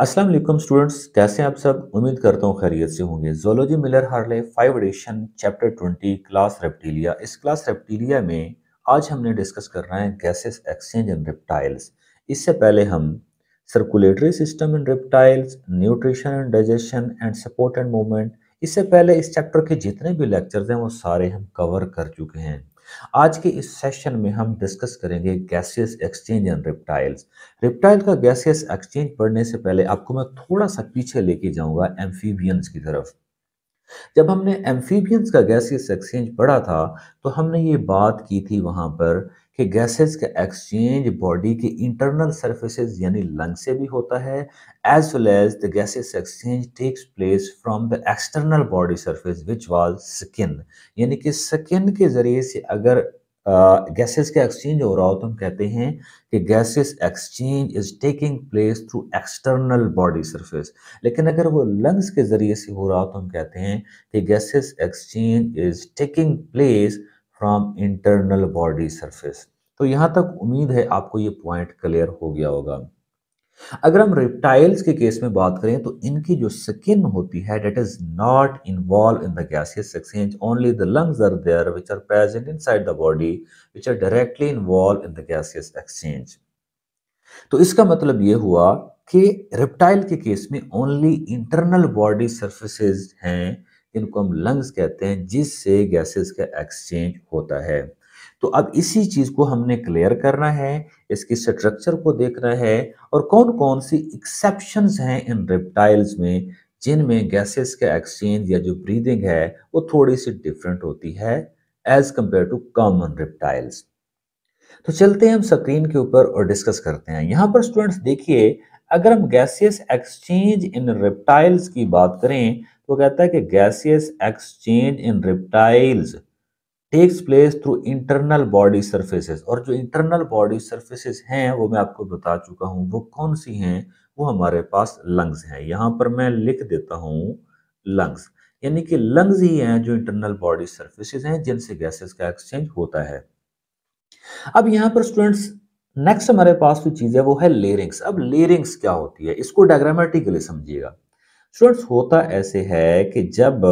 Aslam students कैसे आप सब उम्मीद करता हूँ खैरियत से होंगे zoology Miller Harley five edition chapter twenty class Reptilia इस क्लास रेप्टीलिया में आज हमने डिस्कस करना है गैसेस एक्सचेंज इन रेप्टाइल्स इससे पहले हम circulatory system in reptiles nutrition and digestion and support and movement इससे पहले इस चैप्टर के जितने भी लेक्चर्स हैं वो सारे हम कवर कर चुके हैं आज के इस सेशन में हम डिस्कस करेंगे gaseous exchange and reptiles reptile का गैसियस एक्सचेंज पढ़ने से पहले आपको मैं थोड़ा सा पीछे लेके जाऊंगा एम्फीबियंस की तरफ जब हमने एम्फीबियंस का गैसियस एक्सचेंज पढ़ा था तो हमने ये बात की थी वहाँ पर कि गैसेस का एक्सचेंज बॉडी के इंटरनल सर्फेसेज यानी लंग से भी होता है as well as the gases exchange takes place from the external body surface which was skin यानी कि स्किन के ज़रिए से अगर गैसेस का एक्सचेंज हो रहा हो तो हम कहते हैं कि gases exchange is taking place through external body surface लेकिन अगर वो लंग्स के ज़रिए से हो रहा हो तो हम कहते हैं कि gases exchange is taking place from internal body surface तो यहाँ तक उम्मीद है आपको ये पॉइंट क्लियर हो गया होगा अगर हम रिप्टाइल्स के केस में बात करें तो इनकी जो स्किन होती है that is not involve in the gaseous exchange only the lungs are there which are present inside the body which are directly involve in the gaseous exchange तो इसका मतलब ये हुआ कि रिप्टाइल के केस में ओनली इंटरनल बॉडी सर्फेसेज हैं जिनको हम लंग्स कहते हैं जिससे गैसेज का एक्सचेंज होता है तो अब इसी चीज को हमने क्लियर करना है इसकी स्ट्रक्चर को देखना है और कौन कौन सी एक्सेप्शन हैं इन रेप्टाइल्स में जिनमें गैसेस का एक्सचेंज या जो ब्रीदिंग है वो थोड़ी सी डिफरेंट होती है as compare to common reptiles तो चलते हैं हम स्क्रीन के ऊपर और डिस्कस करते हैं यहां पर स्टूडेंट्स देखिए अगर हम गैसियस एक्सचेंज इन रेप्टाइल्स की बात करें तो कहता है कि gaseous exchange in reptiles takes place through internal body surfaces और जो इंटरनल बॉडी सर्फेसेस हैं वो मैं आपको बता चुका हूँ वो कौन सी हैं वो हमारे पास लंग्स हैं यहाँ पर मैं लिख देता हूँ लंग्स यानी कि लंग्स ही हैं जो इंटरनल बॉडी सर्फेसेस हैं जिनसे गैसेस का एक्सचेंज होता है अब यहाँ पर स्टूडेंट्स नेक्स्ट हमारे पास जो चीज़ है वो है लेरिंग्स अब लेरिंग्स क्या होती है इसको डायग्रामेटिकली समझिएगा स्टूडेंट्स होता ऐसे है कि जब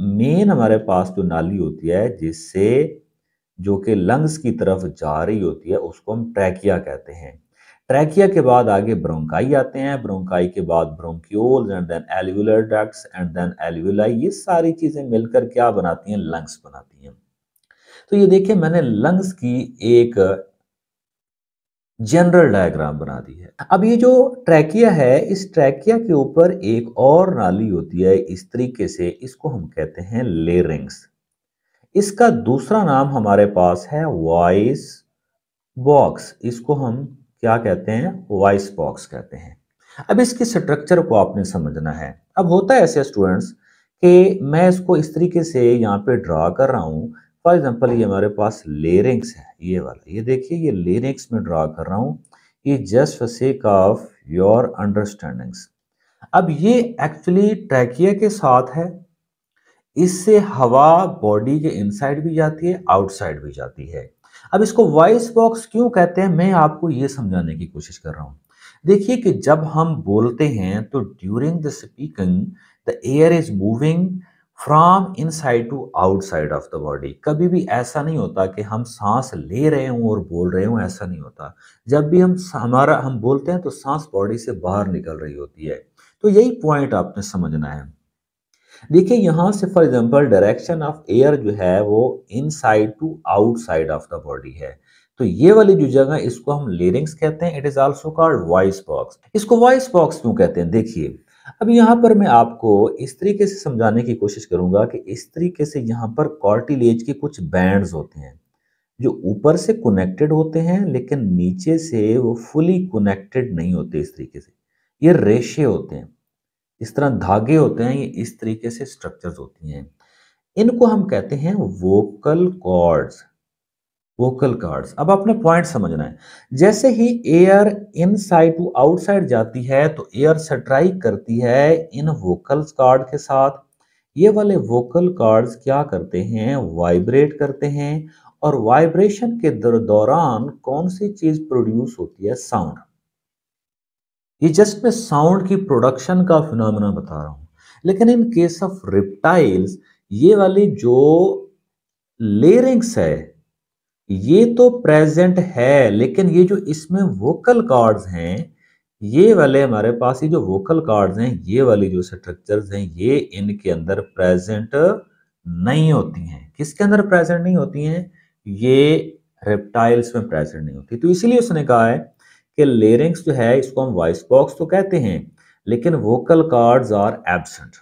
मेन हमारे पास जो नाली होती है जिससे जो कि लंग्स की तरफ जा रही होती है उसको हम ट्रैकिया कहते हैं ट्रैकिया के बाद आगे ब्रोंकाई आते हैं ब्रोंकाई के बाद bronchiole and then alveolar ducts and then alveoli ये सारी चीज़ें मिलकर क्या बनाती हैं लंग्स बनाती हैं तो ये देखिए मैंने लंग्स की एक जनरल डायग्राम बना दी है अब ये जो ट्रैकिया है इस ट्रैकिया के ऊपर एक और नाली होती है इस तरीके से इसको हम कहते हैं लेरिंग्स इसका दूसरा नाम हमारे पास है वॉइस बॉक्स इसको हम क्या कहते हैं वॉइस बॉक्स कहते हैं अब इसके स्ट्रक्चर को आपने समझना है अब होता है ऐसे स्टूडेंट्स कि मैं इसको इस तरीके से यहाँ पे ड्रा कर रहा हूं फॉर एग्जाम्पल ये हमारे पास लेरिंग्स है ये वाला ये देखिए ये लेरिंग्स में ड्रा कर रहा हूँ ये just for sake of your understandings अब ये एक्चुअली ट्रैकिया के साथ है इससे हवा बॉडी के इनसाइड भी जाती है आउटसाइड भी जाती है अब इसको वॉइस बॉक्स क्यों कहते हैं मैं आपको ये समझाने की कोशिश कर रहा हूँ देखिए कि जब हम बोलते हैं तो during the speaking the air is moving from inside to outside of the body कभी भी ऐसा नहीं होता कि हम सांस ले रहे हों और बोल रहे हों ऐसा नहीं होता जब भी हम हमारा हम बोलते हैं तो सांस बॉडी से बाहर निकल रही होती है तो यही पॉइंट आपने समझना है देखिए यहां से for example direction of air जो है वो inside to outside of the body है तो ये वाली जो जगह इसको हम लेरिंग्स कहते हैं it is also called voice box इसको वॉइस बॉक्स क्यों कहते हैं देखिए अब यहाँ पर मैं आपको इस तरीके से समझाने की कोशिश करूँगा कि इस तरीके से यहाँ पर कॉर्टिलेज के कुछ बैंड्स होते हैं जो ऊपर से कनेक्टेड होते हैं लेकिन नीचे से वो फुली कनेक्टेड नहीं होते इस तरीके से ये रेशे होते हैं इस तरह धागे होते हैं ये इस तरीके से स्ट्रक्चर्स होती हैं इनको हम कहते हैं वोकल कॉर्ड्स वोकल कार्ड्स अब आपने पॉइंट समझना है जैसे ही एयर इनसाइड टू आउटसाइड जाती है तो एयर स्ट्राइक करती है इन वोकल कार्ड के साथ ये वाले वोकल कार्ड्स क्या करते हैं वाइब्रेट करते हैं और वाइब्रेशन के दौरान कौन सी चीज प्रोड्यूस होती है साउंड ये जस्ट मैं साउंड की प्रोडक्शन का फिनोमेना बता रहा हूं लेकिन इन केस ऑफ रिप्टाइल्स ये वाली जो लेरिंग्स है ये तो प्रेजेंट है लेकिन ये जो इसमें वोकल कार्ड्स हैं ये वाले हमारे पास ये जो वोकल कार्ड्स हैं ये वाली जो स्ट्रक्चर्स हैं ये इनके अंदर प्रेजेंट नहीं होती हैं किसके अंदर प्रेजेंट नहीं होती हैं ये रेप्टाइल्स में प्रेजेंट नहीं होती तो इसीलिए उसने कहा है कि लेरिंग्स जो है इसको हम वॉइस बॉक्स तो कहते हैं लेकिन वोकल कार्ड्स आर एबसेंट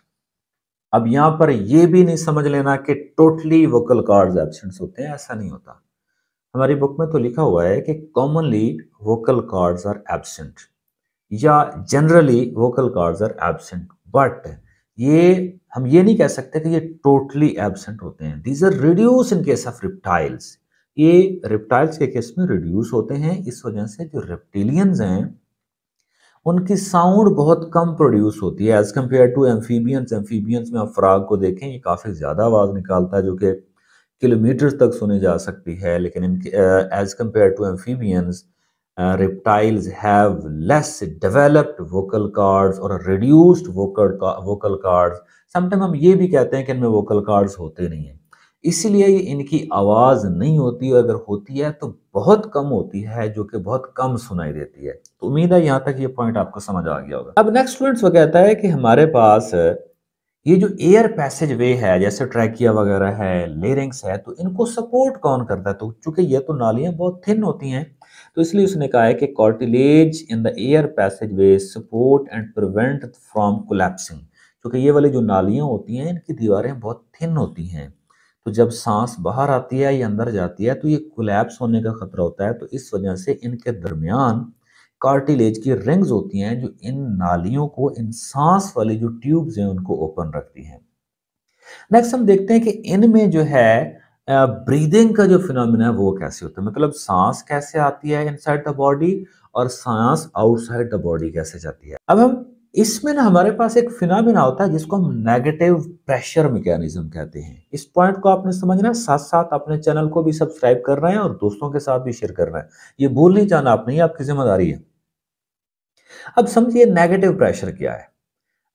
अब यहां पर यह भी नहीं समझ लेना कि टोटली वोकल कार्ड्स एबसेंट होते हैं ऐसा नहीं होता हमारी बुक में तो लिखा हुआ है कि commonly vocal cords are absent या generally vocal cords are absent but ये हम ये नहीं कह सकते कि ये टोटली एबसेंट होते हैं these are reduce in case of reptiles ये रिप्टाइल्स के केस में रिड्यूस होते हैं इस वजह से जो रेप्टिलियंस हैं उनकी साउंड बहुत कम प्रोड्यूस होती है as compare to amphibians amphibians में आप फ्राग को देखें ये काफ़ी ज़्यादा आवाज़ निकालता है जो कि किलोमीटर तक सुनी जा सकती है लेकिन इनके as compare to amphibians reptiles have less developed vocal cords और reduced vocal vocal cords sometime हम ये भी कहते हैं कि इनमें वोकल कार्ड्स होते नहीं हैं इसलिए ये इनकी आवाज़ नहीं होती और अगर होती है तो बहुत कम होती है जो कि बहुत कम सुनाई देती है तो उम्मीद है यहाँ तक ये पॉइंट आपको समझ आ गया होगा अब नेक्स्ट स्टूडेंट्स वो कहता है कि हमारे पास ये जो एयर पैसेज वे है जैसे ट्रैकिया वगैरह है लेरिंग्स है तो इनको सपोर्ट कौन करता है तो चूंकि ये तो नालियां बहुत थिन होती हैं तो इसलिए उसने कहा है कि cartilage in the air passageway support and prevent from collapsing क्योंकि ये वाली जो नालियां होती हैं इनकी दीवारें बहुत थिन होती हैं तो जब सांस बाहर आती है या अंदर जाती है तो ये कोलेप्स होने का खतरा होता है तो इस वजह से इनके दरमियान कार्टिलेज की रिंग्स होती हैं जो इन नालियों को इन सांस वाली जो ट्यूब्स हैं उनको ओपन रखती हैं नेक्स्ट हम देखते हैं कि इनमें जो है ब्रीदिंग का जो फिनोमिना है वो कैसे होता है मतलब सांस कैसे आती है इनसाइड द बॉडी और सांस आउटसाइड द बॉडी कैसे जाती है अब हम इसमें ना हमारे पास एक फिनोमिना होता है जिसको हम नेगेटिव प्रेशर मैकेनिज्म कहते हैं इस पॉइंट को आपने समझना साथ साथ अपने चैनल को भी सब्सक्राइब कर रहे हैं और दोस्तों के साथ भी शेयर कर रहे हैं ये भूल नहीं जाना आपने ये आपकी जिम्मेदारी है अब समझिए नेगेटिव प्रेशर क्या है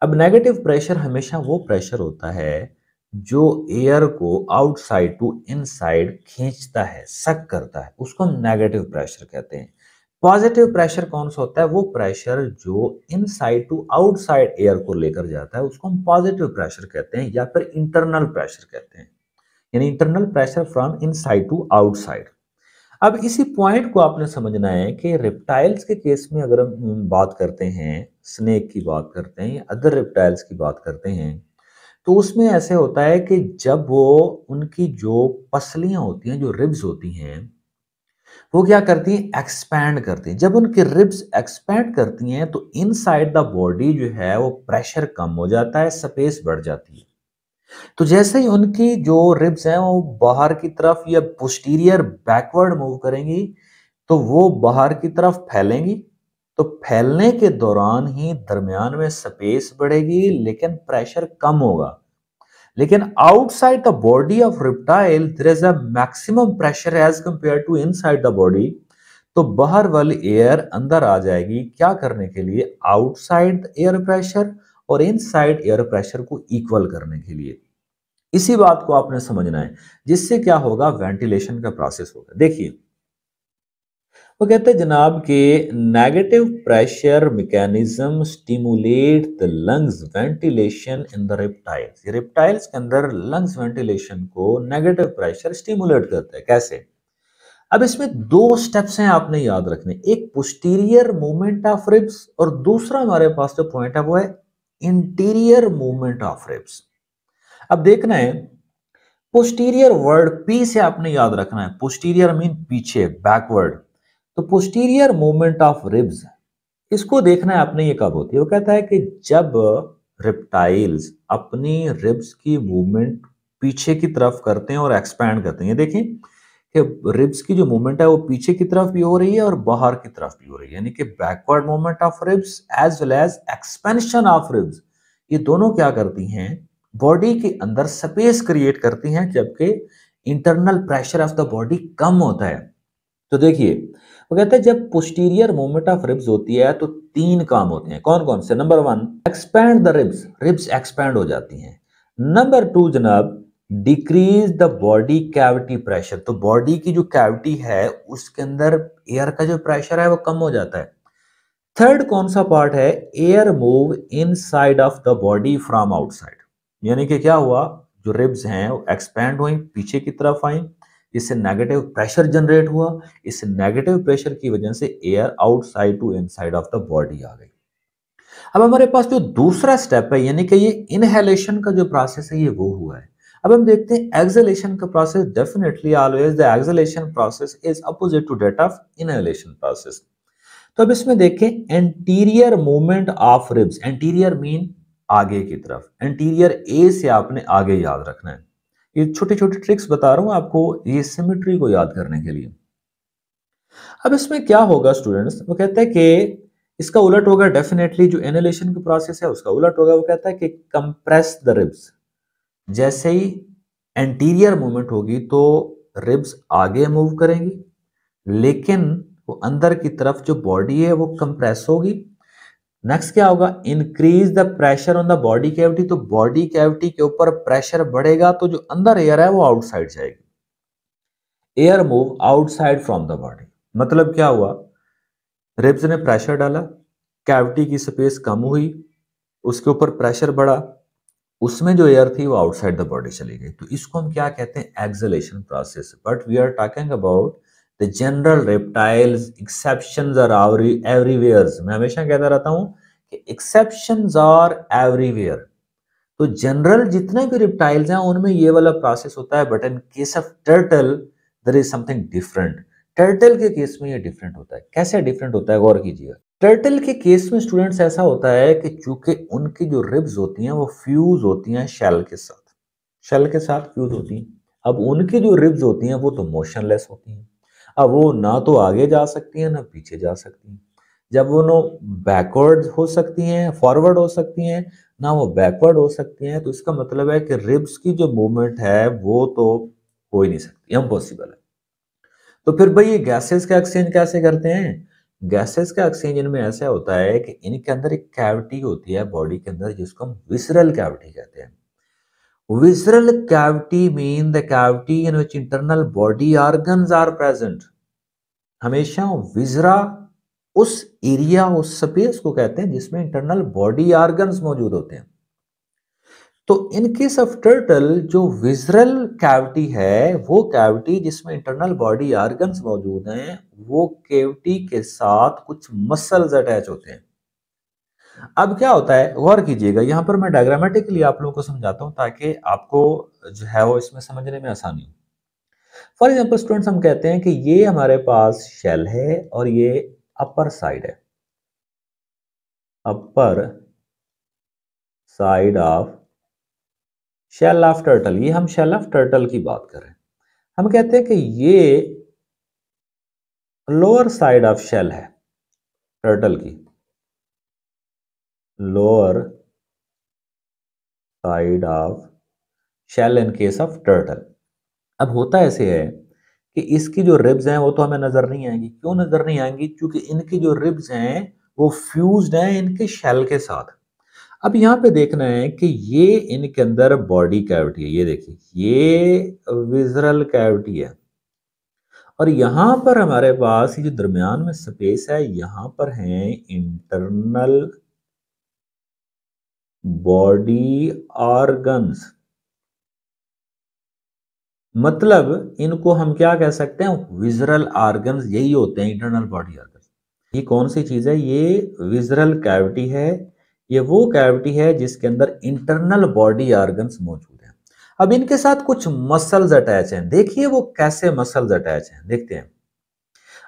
अब नेगेटिव प्रेशर हमेशा वो प्रेशर होता है जो एयर को आउटसाइड टू इनसाइड खींचता है सक करता है उसको हम नेगेटिव प्रेशर कहते हैं पॉजिटिव प्रेशर कौन सा होता है वो प्रेशर जो इनसाइड टू आउटसाइड एयर को लेकर जाता है उसको हम पॉजिटिव प्रेशर कहते हैं या फिर इंटरनल प्रेशर कहते हैं यानी internal pressure from inside to outside अब इसी पॉइंट को आपने समझना है कि रेप्टाइल्स के केस में अगर हम बात करते हैं स्नेक की बात करते हैं अदर रेप्टाइल्स की बात करते हैं तो उसमें ऐसे होता है कि जब वो उनकी जो पसलियां होती हैं जो रिब्स होती हैं वो क्या करती हैं एक्सपैंड करती हैं जब उनकी रिब्स एक्सपैंड करती हैं तो इनसाइड द बॉडी जो है वो प्रेशर कम हो जाता है स्पेस बढ़ जाती है तो जैसे ही उनकी जो रिब्स हैं वो बाहर की तरफ या पोस्टीरियर बैकवर्ड मूव करेंगी तो वो बाहर की तरफ फैलेंगी तो फैलने के दौरान ही दरमियान में स्पेस बढ़ेगी लेकिन प्रेशर कम होगा लेकिन outside the body of reptile there is a maximum pressure as compare to inside the body तो बाहर वाली एयर अंदर आ जाएगी क्या करने के लिए आउटसाइड एयर प्रेशर और साइड एयर प्रेशर को इक्वल करने के लिए इसी बात को आपने समझना है जिससे क्या होगा वेंटिलेशन का प्रोसेस होगा देखिए वो कहते हैं जनाब के negative pressure mechanism stimulate the lungs ventilation in the reptiles reptiles के अंदर लंग्स वेंटिलेशन को नेगेटिव प्रेशर स्टिमुलेट करता है कैसे अब इसमें दो स्टेप्स हैं आपने याद रखने एक पुस्टीरियर मूवमेंट ऑफ रिब्स और दूसरा हमारे पास जो पॉइंट है वो है इंटीरियर मूवमेंट ऑफ रिब्स अब देखना है पोस्टीरियर वर्ड पी से आपने याद रखना है पोस्टीरियर मीन पीछे बैकवर्ड तो पोस्टीरियर मूवमेंट ऑफ रिब्स इसको देखना है आपने ये कब होती है वो कहता है कि जब रिप्टाइल्स अपनी रिब्स की मूवमेंट पीछे की तरफ करते हैं और एक्सपैंड करते हैं ये देखिए कि रिब्स की जो मूवमेंट है वो पीछे की तरफ भी हो रही है और बाहर की तरफ भी हो रही है यानी कि backward movement of ribs as well as expansion of ribs ये दोनों क्या करती हैं बॉडी के अंदर स्पेस क्रिएट करती हैं जबकि internal pressure of the body कम होता है तो देखिए वो कहते हैं जब पोस्टीरियर मूवमेंट ऑफ रिब्स होती है तो तीन काम होते हैं कौन कौन से number one expand the ribs ribs expand हो जाती हैं नंबर टू जनाब decrease the body cavity pressure तो बॉडी की जो कैविटी है उसके अंदर एयर का जो प्रेशर है वो कम हो जाता है थर्ड कौन सा पार्ट है air move inside of the body from outside यानी कि क्या हुआ जो रिब्स हैं वो एक्सपैंड हुई पीछे की तरफ आई इससे नेगेटिव प्रेशर जनरेट हुआ इस नेगेटिव प्रेशर की वजह से air outside to inside of the body आ गई अब हमारे पास जो दूसरा स्टेप है यानी कि ये इनहेलेशन का जो प्रोसेस है ये वो हुआ है अब हम देखते हैं एक्सलेशन का process definitely always the exhalation process is opposite to that of inhalation process तो अब इसमें देखें anterior movement of ribs anterior mean आगे की तरफ एंटीरियर ए से आपने आगे याद रखना है ये छोटी छोटी ट्रिक्स बता रहा हूं आपको ये सिमेट्री को याद करने के लिए अब इसमें क्या होगा स्टूडेंट्स वो कहते हैं कि इसका उलट होगा डेफिनेटली जो एनोलेशन का प्रोसेस है उसका उलट होगा वो कहता है कि कंप्रेस द रिब्स जैसे ही एंटीरियर मूवमेंट होगी तो रिब्स आगे मूव करेंगी लेकिन वो अंदर की तरफ जो बॉडी है वो कंप्रेस होगी नेक्स्ट क्या होगा increase the pressure on the body cavity तो बॉडी कैविटी के ऊपर प्रेशर बढ़ेगा तो जो अंदर एयर है वो आउटसाइड जाएगी air move outside from the body मतलब क्या हुआ रिब्स ने प्रेशर डाला कैविटी की स्पेस कम हुई उसके ऊपर प्रेशर बढ़ा उसमें जो एयर थी वो आउटसाइड द बॉडी चली गई तो इसको हम क्या कहते हैं exhalation process but we are talking about the general reptiles exception are everywhere मैं हमेशा कहता रहता हूँ कि एक्सेप्शन आर एवरीवेयर तो जनरल जितने भी रिप्टाइल्स हैं उनमें ये वाला प्रोसेस होता है but in case of turtle there is something different turtle के केस में ये डिफरेंट होता है कैसे डिफरेंट होता है गौर कीजिएगा टर्टल के केस में स्टूडेंट्स ऐसा होता है कि चूंकि उनकी जो रिब्स होती हैं वो फ्यूज होती हैं शेल के साथ शेल के साथ फ्यूज होती हैं अब उनकी जो रिब्स होती हैं वो तो मोशनलेस होती हैं अब वो ना तो आगे जा सकती हैं ना पीछे जा सकती हैं जब वो नो बैकवर्ड हो सकती हैं फॉरवर्ड हो सकती हैं ना वो बैकवर्ड हो सकती हैं तो इसका मतलब है कि रिब्स की जो मूवमेंट है वो तो हो ही नहीं सकती इम्पॉसिबल है तो फिर भाई ये गैसेस का एक्सचेंज कैसे करते हैं गैसेस का ऑक्सीजन में ऐसा होता है कि इनके अंदर एक कैविटी होती है बॉडी के अंदर जिसको हम विसरल कैविटी कहते हैं visceral cavity mean the cavity in which internal body organ are present हमेशा विजरा उस एरिया उस स्पेस को कहते हैं जिसमें इंटरनल बॉडी ऑर्गन्स मौजूद होते हैं तो इन केस ऑफ टर्टल जो विजरल कैविटी है वो कैविटी जिसमें इंटरनल बॉडी आर्गन्स मौजूद हैं वो कैविटी के साथ कुछ मसल्स अटैच होते हैं अब क्या होता है गौर कीजिएगा यहां पर मैं डायग्रामेटिकली आप लोगों को समझाता हूं ताकि आपको जो है वो इसमें समझने में आसानी हो फॉर एग्जाम्पल स्टूडेंट्स हम कहते हैं कि ये हमारे पास शेल है और ये अपर साइड है upper side of shell of turtle ये हम शेल ऑफ टर्टल की बात करें हम कहते हैं कि ये लोअर साइड ऑफ शेल है टर्टल की lower side of shell in case of turtle अब होता ऐसे है कि इसकी जो रिब्स हैं वो तो हमें नज़र नहीं आएंगी क्यों नज़र नहीं आएंगी क्योंकि इनकी जो रिब्स हैं वो फ्यूज्ड हैं इनके शेल के साथ अब यहां पे देखना है कि ये इनके अंदर बॉडी कैविटी है ये देखिए ये विजरल कैविटी है और यहां पर हमारे पास ये जो दरमियान में स्पेस है यहां पर है इंटरनल बॉडी ऑर्गन्स मतलब इनको हम क्या कह सकते हैं विजरल ऑर्गन्स यही होते हैं इंटरनल बॉडी ऑर्गन ये कौन सी चीज है ये विजरल कैविटी है ये वो कैविटी है जिसके अंदर इंटरनल बॉडी ऑर्गन मौजूद हैं अब इनके साथ कुछ मसल्स अटैच हैं देखिए वो कैसे मसल्स अटैच हैं देखते हैं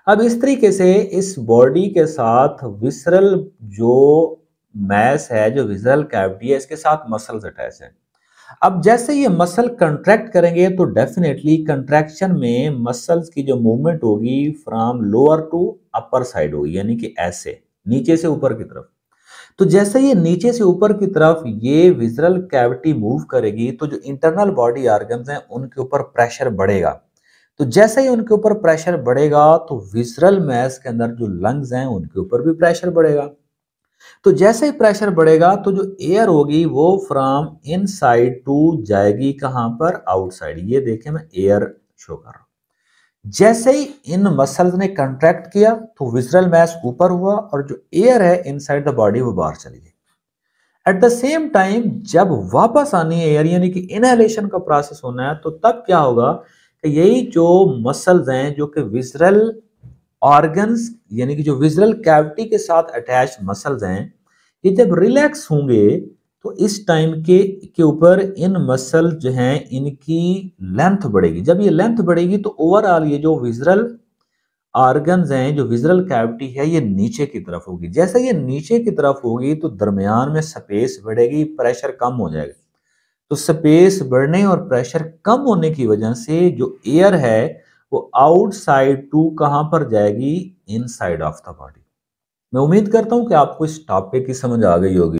अब इस तरीके से इस बॉडी के साथ विसरल जो मैस है जो विसरल कैविटी है इसके साथ मसल्स अटैच है अब जैसे ये मसल कंट्रैक्ट करेंगे तो डेफिनेटली कंट्रैक्शन में मसल्स की जो मूवमेंट होगी from lower to upper side होगी यानी कि ऐसे नीचे से ऊपर की तरफ तो जैसे ये नीचे से ऊपर की तरफ ये विजरल कैविटी मूव करेगी तो जो इंटरनल बॉडी ऑर्गन हैं उनके ऊपर प्रेशर बढ़ेगा तो जैसे ही उनके ऊपर प्रेशर बढ़ेगा तो विजरल मैस के अंदर जो लंग्स हैं उनके ऊपर भी प्रेशर बढ़ेगा तो जैसे ही प्रेशर बढ़ेगा तो जो एयर होगी वो फ्रॉम इनसाइड टू जाएगी कहां पर आउटसाइड ये देखें मैं एयर शो कर रहा हूं जैसे ही इन मसल्स ने कंट्रैक्ट किया तो विजरल मैस ऊपर हुआ और जो एयर है इनसाइड द बॉडी वो बाहर चली गई एट द सेम टाइम जब वापस आनी है एयर यानी कि इनहेलेशन का प्रोसेस होना है तो तब क्या होगा कि यही जो मसल्स हैं जो कि विजरल ऑर्गन्स यानी कि जो विजरल कैविटी के साथ अटैच मसल्स हैं ये जब रिलैक्स होंगे तो इस टाइम के के ऊपर इन मसल जो हैं इनकी लेंथ बढ़ेगी जब ये लेंथ बढ़ेगी तो ओवरऑल ये जो विजरल ऑर्गन हैं जो विजरल कैविटी है ये नीचे की तरफ होगी जैसे ये नीचे की तरफ होगी तो दरमियान में स्पेस बढ़ेगी प्रेशर कम हो जाएगा तो स्पेस बढ़ने और प्रेशर कम होने की वजह से जो एयर है वो आउटसाइड टू कहाँ पर जाएगी इनसाइड ऑफ द बॉडी मैं उम्मीद करता हूं कि आपको इस टॉपिक की समझ आ गई होगी